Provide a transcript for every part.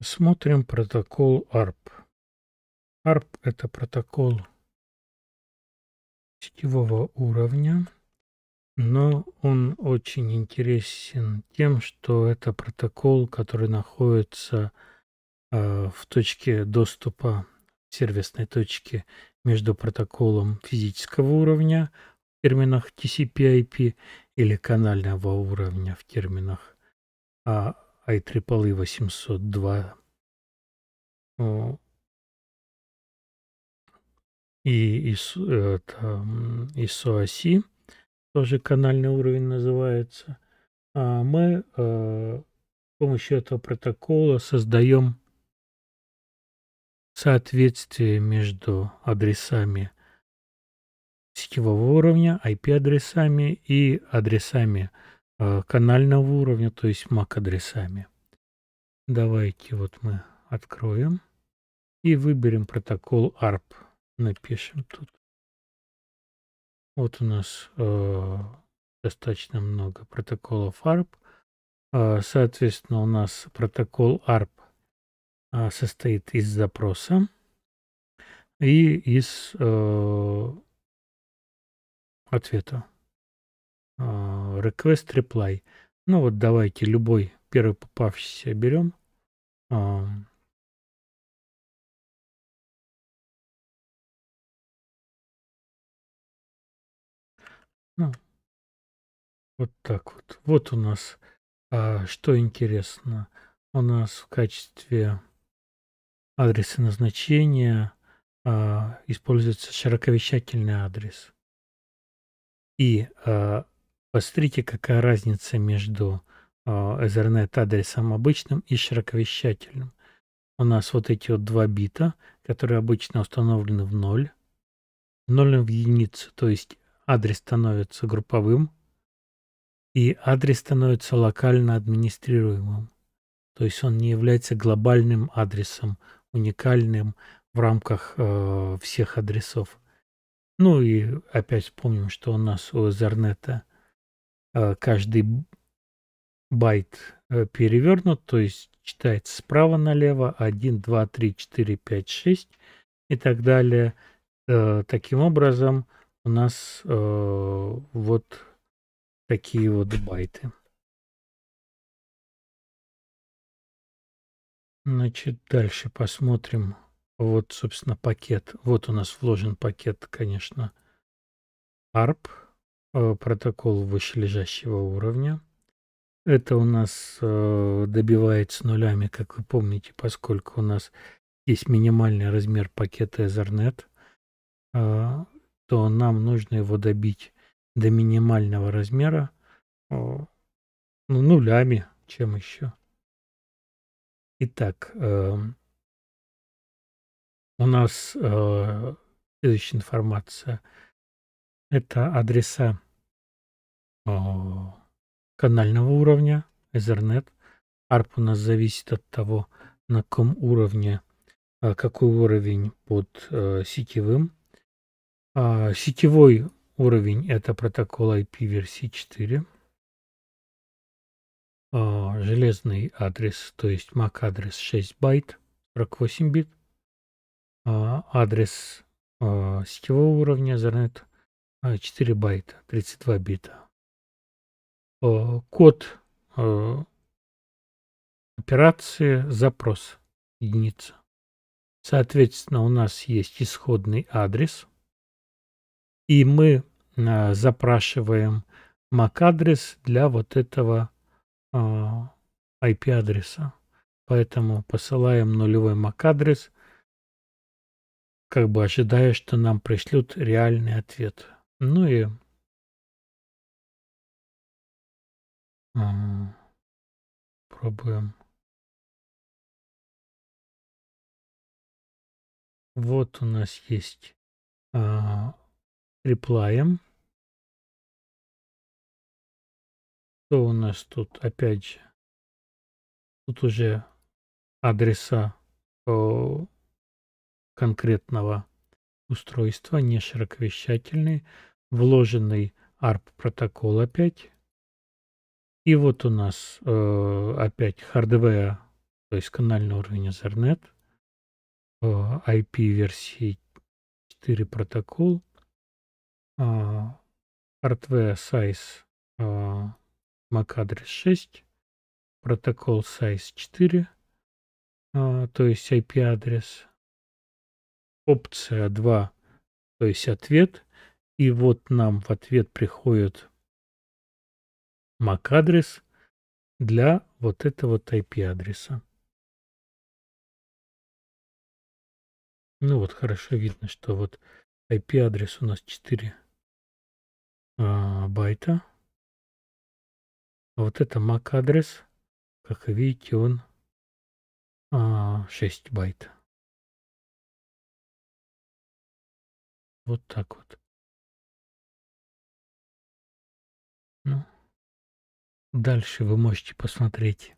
Смотрим протокол ARP. ARP – это протокол сетевого уровня, но он очень интересен тем, что это протокол, который находится э, в точке доступа сервисной точки между протоколом физического уровня в терминах TCP-IP или канального уровня в терминах IEEE а, 802 и ISO, это, тоже канальный уровень называется, а мы э, с помощью этого протокола создаем соответствие между адресами сетевого уровня, IP-адресами и адресами э, канального уровня, то есть MAC-адресами. Давайте вот мы откроем и выберем протокол ARP. Напишем тут. Вот у нас э, достаточно много протоколов ARP. Э, соответственно, у нас протокол ARP а, состоит из запроса и из э, ответа. Э, request reply. Ну вот давайте любой первый попавшийся берем. Э, ну, вот так вот. Вот у нас, э, что интересно, у нас в качестве адресы назначения э, а, используется широковещательный адрес. И э, посмотрите, какая разница между э, а, Ethernet адресом обычным и широковещательным. У нас вот эти вот два бита, которые обычно установлены в ноль, ноль в единицу, то есть адрес становится групповым, и адрес становится локально администрируемым. То есть он не является глобальным адресом уникальным в рамках э, всех адресов. Ну и опять вспомним, что у нас у Ethernet э, каждый байт э, перевернут, то есть читается справа налево 1, 2, 3, 4, 5, 6 и так далее. Э, таким образом у нас э, вот такие вот байты. Значит, дальше посмотрим. Вот, собственно, пакет. Вот у нас вложен пакет, конечно, ARP, э, протокол вышележащего уровня. Это у нас э, добивается нулями, как вы помните, поскольку у нас есть минимальный размер пакета Ethernet, э, то нам нужно его добить до минимального размера ну, нулями, чем еще. Итак, э, у нас э, следующая информация. Это адреса э, канального уровня, Ethernet. ARP у нас зависит от того, на каком уровне, э, какой уровень под э, сетевым. Э, сетевой уровень – это протокол IP версии 4. А, железный адрес, то есть MAC адрес 6 байт, 48 бит, а, адрес а, сетевого уровня Ethernet 4 байта, 32 бита. код операции запрос единица. Соответственно, у нас есть исходный адрес, и мы запрашиваем MAC-адрес для вот этого IP-адреса. А, Поэтому посылаем нулевой MAC-адрес, как бы ожидая, что нам пришлют реальный ответ. Ну и ага. пробуем. Вот у нас есть а, реплаем. нас тут, опять же, тут уже адреса э, конкретного устройства, не широковещательный, вложенный ARP протокол опять. И вот у нас э, опять хардвея, то есть канальный уровень Ethernet, э, IP версии 4 протокол, э, hardware size э, MAC-адрес 6, протокол size 4, а, то есть IP-адрес, опция 2, то есть ответ, и вот нам в ответ приходит MAC-адрес для вот этого IP-адреса. Ну вот хорошо видно, что вот IP-адрес у нас 4 а, байта. Вот это MAC-адрес. Как видите, он а, 6 байт. Вот так вот. Ну, дальше вы можете посмотреть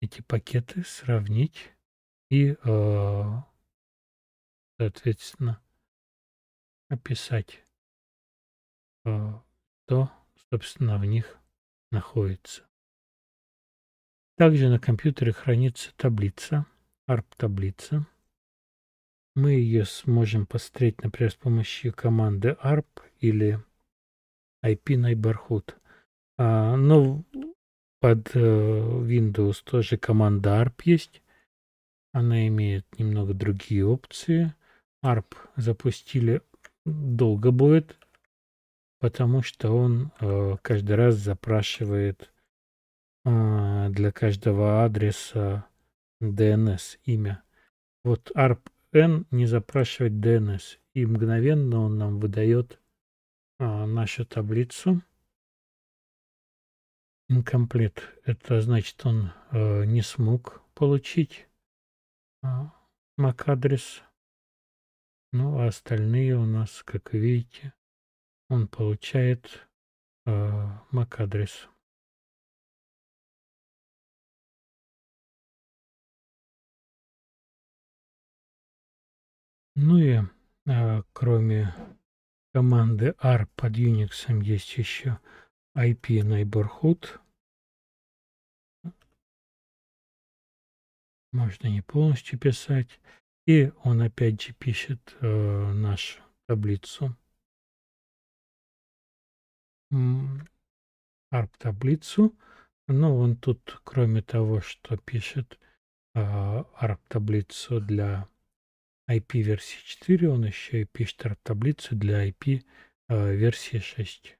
эти пакеты, сравнить и, э, соответственно, описать, э, что собственно, в них находится. Также на компьютере хранится таблица, ARP-таблица. Мы ее сможем посмотреть, например, с помощью команды ARP или IP Neighborhood. А, но под э, Windows тоже команда ARP есть. Она имеет немного другие опции. ARP запустили долго будет потому что он э, каждый раз запрашивает э, для каждого адреса DNS имя. Вот ARPN не запрашивает DNS, и мгновенно он нам выдает э, нашу таблицу. Incomplete. Это значит, он э, не смог получить э, MAC-адрес. Ну, а остальные у нас, как видите, он получает э, MAC-адрес. Ну и э, кроме команды R под Unix есть еще IP Neighborhood. Можно не полностью писать. И он опять же пишет э, нашу таблицу. ARP-таблицу. Ну, он тут, кроме того, что пишет ARP-таблицу а, для IP версии 4, он еще и пишет ARP-таблицу для IP а, версии 6.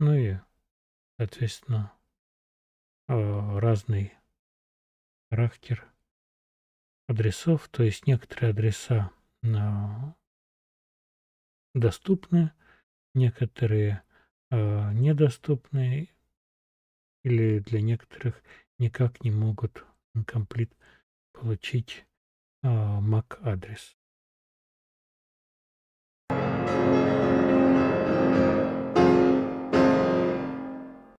Ну и, соответственно, а, разный характер адресов, то есть некоторые адреса доступны, некоторые э, недоступны или для некоторых никак не могут комплит получить а, MAC адрес.